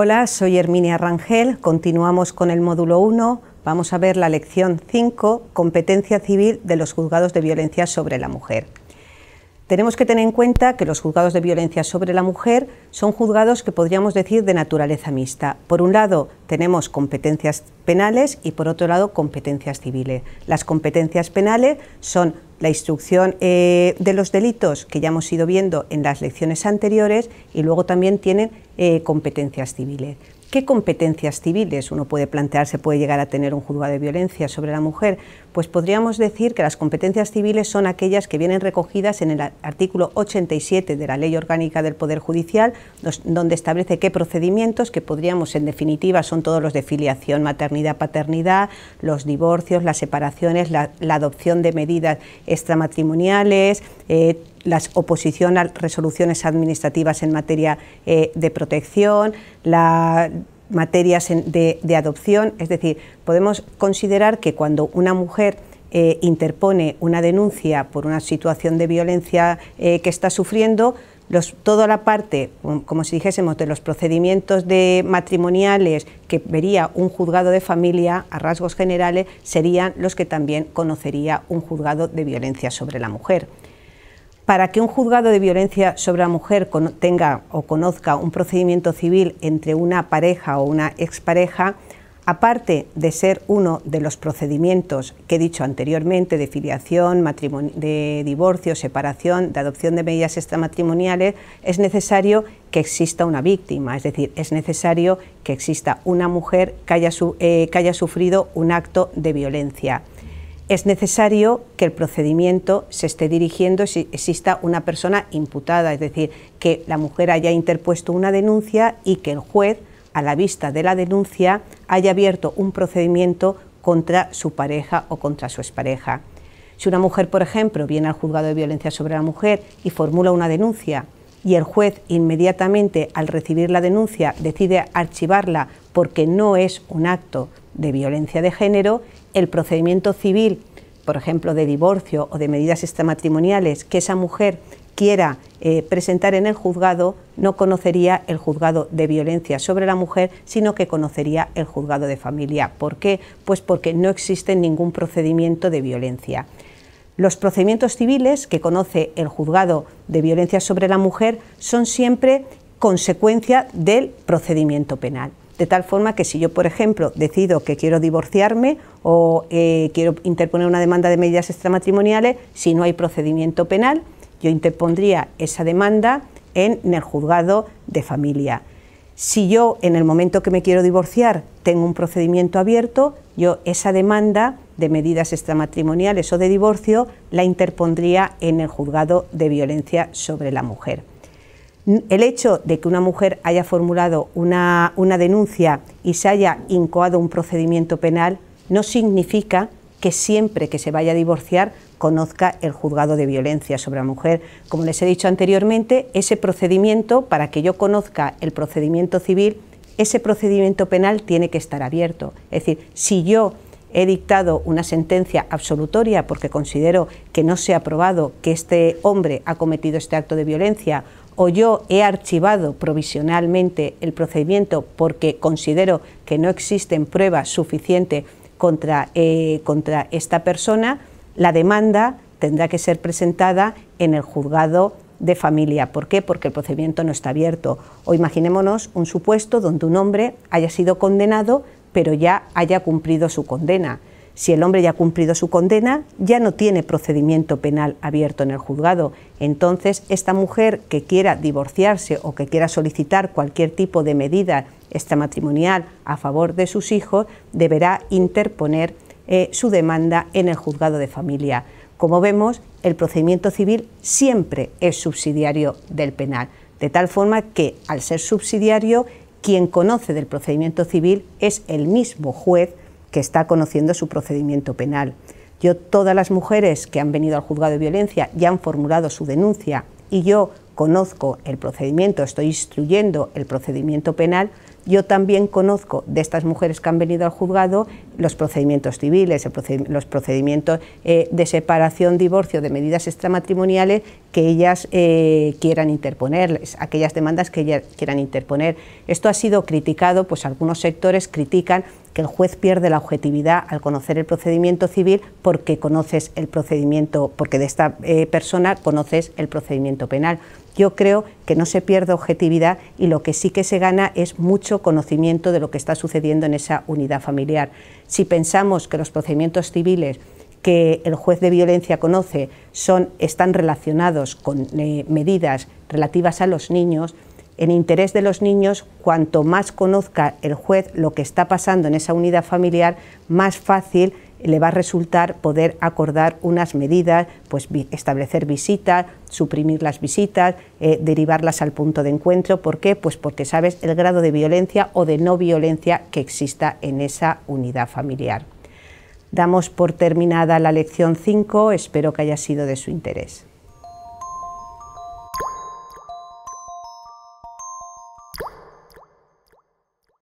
Hola, soy Herminia Rangel. Continuamos con el módulo 1. Vamos a ver la lección 5, competencia civil de los juzgados de violencia sobre la mujer. Tenemos que tener en cuenta que los juzgados de violencia sobre la mujer son juzgados que podríamos decir de naturaleza mixta. Por un lado, tenemos competencias penales y por otro lado, competencias civiles. Las competencias penales son la instrucción eh, de los delitos que ya hemos ido viendo en las lecciones anteriores y luego también tienen eh, competencias civiles. ¿Qué competencias civiles uno puede plantearse puede llegar a tener un juzgado de violencia sobre la mujer? Pues podríamos decir que las competencias civiles son aquellas que vienen recogidas en el artículo 87 de la Ley Orgánica del Poder Judicial, donde establece qué procedimientos, que podríamos en definitiva son todos los de filiación, maternidad, paternidad, los divorcios, las separaciones, la, adopción de medidas extramatrimoniales, eh, las oposición a resoluciones administrativas en materia eh, de protección, las materias de, adopción, es decir, podemos considerar que cuando una mujer eh, interpone una denuncia por una situación de violencia eh, que está sufriendo, toda la parte, como si dijésemos, de los procedimientos de matrimoniales que vería un juzgado de familia a rasgos generales serían los que también conocería un juzgado de violencia sobre la mujer para que un juzgado de violencia sobre la mujer tenga o conozca un procedimiento civil entre una pareja o una expareja, aparte de ser uno de los procedimientos que he dicho anteriormente de filiación, de divorcio, separación, de adopción de medidas extramatrimoniales, es necesario que exista una víctima, es decir, es necesario que exista una mujer que haya, eh, que haya sufrido un acto de violencia es necesario que el procedimiento se esté dirigiendo si exista una persona imputada, es decir, que la mujer haya interpuesto una denuncia y que el juez, a la vista de la denuncia, haya abierto un procedimiento contra su pareja o contra su expareja. Si una mujer, por ejemplo, viene al juzgado de violencia sobre la mujer y formula una denuncia y el juez inmediatamente al recibir la denuncia decide archivarla porque no es un acto de violencia de género, el procedimiento civil, por ejemplo, de divorcio o de medidas extramatrimoniales que esa mujer quiera eh, presentar en el juzgado, no conocería el juzgado de violencia sobre la mujer, sino que conocería el juzgado de familia. ¿Por qué? Pues porque no existe ningún procedimiento de violencia. Los procedimientos civiles que conoce el juzgado de violencia sobre la mujer son siempre consecuencia del procedimiento penal de tal forma que si yo, por ejemplo, decido que quiero divorciarme o eh, quiero interponer una demanda de medidas extramatrimoniales, si no hay procedimiento penal, yo interpondría esa demanda en el juzgado de familia. Si yo en el momento que me quiero divorciar tengo un procedimiento abierto, yo esa demanda de medidas extramatrimoniales o de divorcio la interpondría en el juzgado de violencia sobre la mujer. El hecho de que una mujer haya formulado una, denuncia y se haya incoado un procedimiento penal no significa que siempre que se vaya a divorciar conozca el juzgado de violencia sobre la mujer. Como les he dicho anteriormente, ese procedimiento, para que yo conozca el procedimiento civil, ese procedimiento penal tiene que estar abierto. Es decir, si yo he dictado una sentencia absolutoria porque considero que no se ha probado que este hombre ha cometido este acto de violencia o yo he archivado provisionalmente el procedimiento porque considero que no existen pruebas suficientes eh, contra, esta persona, la demanda tendrá que ser presentada en el juzgado de familia. ¿Por qué? Porque el procedimiento no está abierto. O imaginémonos un supuesto donde un hombre haya sido condenado pero ya haya cumplido su condena. Si el hombre ya ha cumplido su condena, ya no tiene procedimiento penal abierto en el juzgado. Entonces, esta mujer que quiera divorciarse o que quiera solicitar cualquier tipo de medida matrimonial a favor de sus hijos, deberá interponer eh, su demanda en el juzgado de familia. Como vemos, el procedimiento civil siempre es subsidiario del penal, de tal forma que, al ser subsidiario, quien conoce del procedimiento civil es el mismo juez que está conociendo su procedimiento penal. Yo, todas las mujeres que han venido al juzgado de violencia ya han formulado su denuncia y yo conozco el procedimiento, estoy instruyendo el procedimiento penal, yo también conozco de estas mujeres que han venido al juzgado los procedimientos civiles, los procedimientos eh, de separación, divorcio, de medidas extramatrimoniales que ellas eh, quieran interponer, aquellas demandas que ellas quieran interponer. Esto ha sido criticado, pues algunos sectores critican que el juez pierde la objetividad al conocer el procedimiento civil porque conoces el procedimiento, porque de esta eh, persona conoces el procedimiento penal yo creo que no se pierde objetividad y lo que sí que se gana es mucho conocimiento de lo que está sucediendo en esa unidad familiar. Si pensamos que los procedimientos civiles que el juez de violencia conoce están relacionados con eh, medidas relativas a los niños, en interés de los niños, cuanto más conozca el juez lo que está pasando en esa unidad familiar, más fácil le va a resultar poder acordar unas medidas, pues establecer visitas, suprimir las visitas, eh, derivarlas al punto de encuentro. ¿Por qué? Pues porque sabes el grado de violencia o de no violencia que exista en esa unidad familiar. Damos por terminada la lección 5, espero que haya sido de su interés.